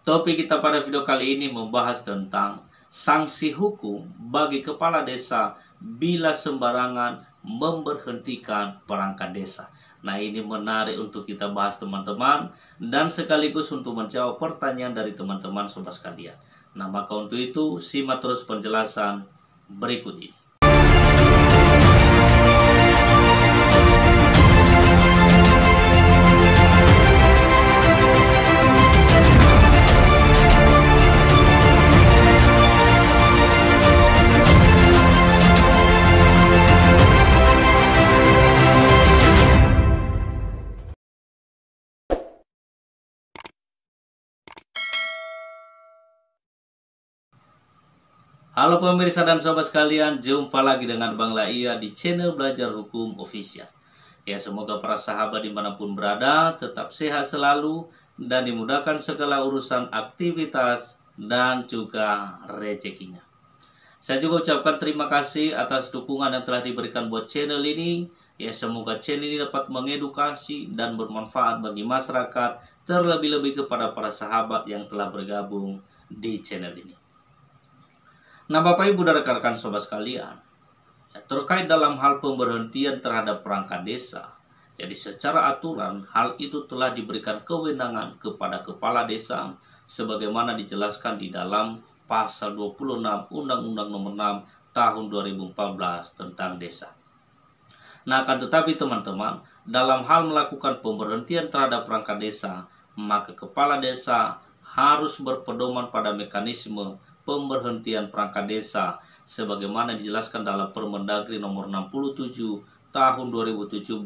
Topik kita pada video kali ini membahas tentang sanksi hukum bagi kepala desa bila sembarangan memberhentikan perangkat desa. Nah ini menarik untuk kita bahas teman-teman dan sekaligus untuk menjawab pertanyaan dari teman-teman sobat sekalian. Nah maka untuk itu simak terus penjelasan berikut ini. Halo pemirsa dan sobat sekalian, jumpa lagi dengan Bang Laia di channel Belajar Hukum Official. Ya, semoga para sahabat dimanapun berada tetap sehat selalu dan dimudahkan segala urusan aktivitas dan juga rezekinya. Saya juga ucapkan terima kasih atas dukungan yang telah diberikan buat channel ini. Ya, semoga channel ini dapat mengedukasi dan bermanfaat bagi masyarakat, terlebih-lebih kepada para sahabat yang telah bergabung di channel ini. Nah Bapak Ibu dan rekan-rekan sobat sekalian, ya, terkait dalam hal pemberhentian terhadap perangkat desa, jadi secara aturan hal itu telah diberikan kewenangan kepada kepala desa sebagaimana dijelaskan di dalam pasal 26 Undang-Undang Nomor 6 Tahun 2014 tentang desa. Nah, akan tetapi teman-teman, dalam hal melakukan pemberhentian terhadap perangkat desa, maka kepala desa harus berpedoman pada mekanisme pemberhentian perangkat desa sebagaimana dijelaskan dalam Permendagri nomor 67 tahun 2017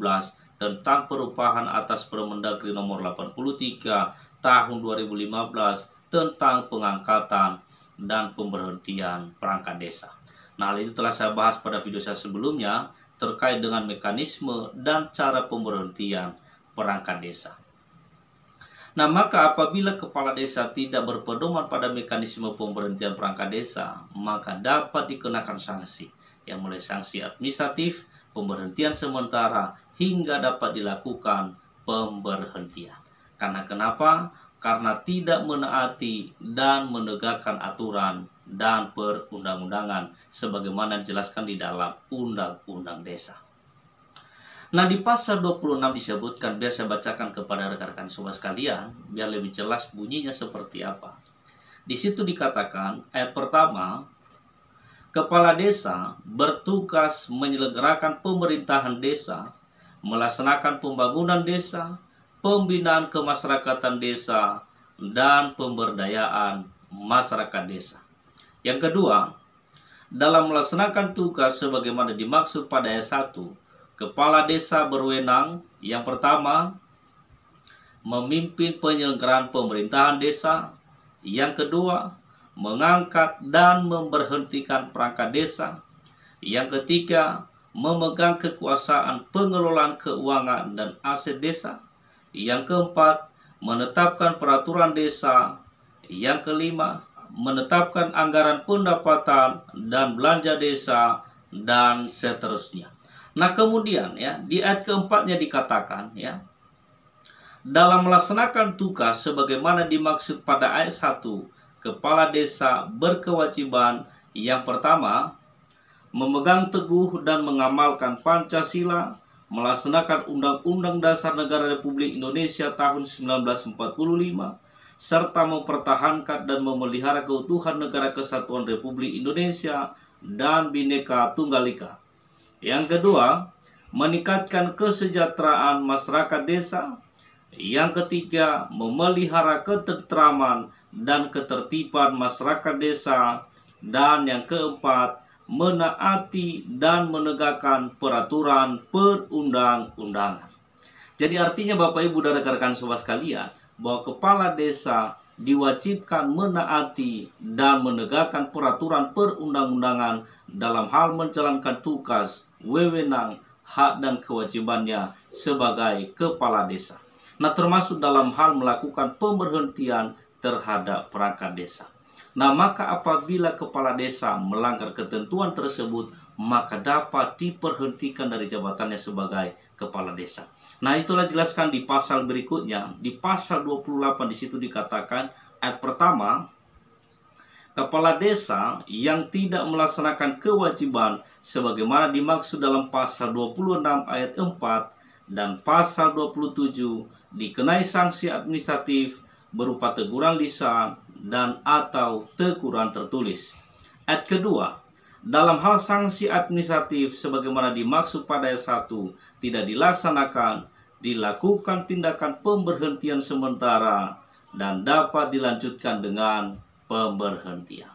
tentang perubahan atas Permendagri nomor 83 tahun 2015 tentang pengangkatan dan pemberhentian perangkat desa. Nah, hal itu telah saya bahas pada video saya sebelumnya terkait dengan mekanisme dan cara pemberhentian perangkat desa. Nah, maka apabila kepala desa tidak berpedoman pada mekanisme pemberhentian perangkat desa, maka dapat dikenakan sanksi, yang mulai sanksi administratif, pemberhentian sementara, hingga dapat dilakukan pemberhentian. Karena kenapa? Karena tidak menaati dan menegakkan aturan dan perundang-undangan sebagaimana dijelaskan di dalam Undang-Undang Desa. Nah di pasal 26 disebutkan, biar saya bacakan kepada rekan-rekan semua sekalian, biar lebih jelas bunyinya seperti apa. Di situ dikatakan, ayat pertama, Kepala desa bertugas menyelenggarakan pemerintahan desa, melaksanakan pembangunan desa, pembinaan kemasyarakatan desa, dan pemberdayaan masyarakat desa. Yang kedua, dalam melaksanakan tugas sebagaimana dimaksud pada ayat 1, kepala desa berwenang yang pertama memimpin penyelenggaraan pemerintahan desa, yang kedua mengangkat dan memberhentikan perangkat desa, yang ketiga memegang kekuasaan pengelolaan keuangan dan aset desa, yang keempat menetapkan peraturan desa, yang kelima menetapkan anggaran pendapatan dan belanja desa, dan seterusnya. Nah kemudian ya di ayat keempatnya dikatakan ya dalam melaksanakan tugas sebagaimana dimaksud pada ayat 1 kepala desa berkewajiban yang pertama memegang teguh dan mengamalkan Pancasila melaksanakan Undang-Undang Dasar Negara Republik Indonesia tahun 1945 serta mempertahankan dan memelihara keutuhan negara kesatuan Republik Indonesia dan Bhinneka Tunggal Ika. Yang kedua, meningkatkan kesejahteraan masyarakat desa. Yang ketiga, memelihara ketentraman dan ketertiban masyarakat desa. Dan yang keempat, menaati dan menegakkan peraturan perundang-undangan. Jadi artinya Bapak Ibu dan rekan-rekan semua sekalian, bahwa kepala desa diwajibkan menaati dan menegakkan peraturan perundang-undangan dalam hal menjalankan tugas wewenang, hak dan kewajibannya sebagai kepala desa. Nah termasuk dalam hal melakukan pemberhentian terhadap perangkat desa. Nah maka apabila kepala desa melanggar ketentuan tersebut maka dapat diperhentikan dari jabatannya sebagai kepala desa. Nah itulah jelaskan di pasal berikutnya. Di pasal 28 di situ dikatakan ayat pertama kepala desa yang tidak melaksanakan kewajiban sebagaimana dimaksud dalam pasal 26 ayat 4 dan pasal 27 dikenai sanksi administratif berupa teguran lisan dan atau teguran tertulis. Ayat kedua, dalam hal sanksi administratif sebagaimana dimaksud pada ayat 1 tidak dilaksanakan, dilakukan tindakan pemberhentian sementara dan dapat dilanjutkan dengan pemberhentian.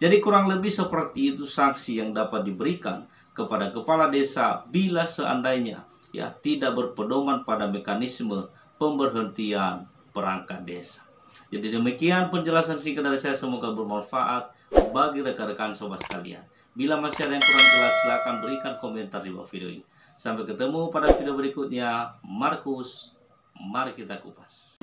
Jadi kurang lebih seperti itu sanksi yang dapat diberikan kepada kepala desa bila seandainya ya tidak berpedoman pada mekanisme pemberhentian perangkat desa. Jadi demikian penjelasan singkat dari saya semoga bermanfaat bagi rekan-rekan sobat sekalian. Bila masih ada yang kurang jelas silahkan berikan komentar di bawah video ini. Sampai ketemu pada video berikutnya. Markus, mari kita kupas.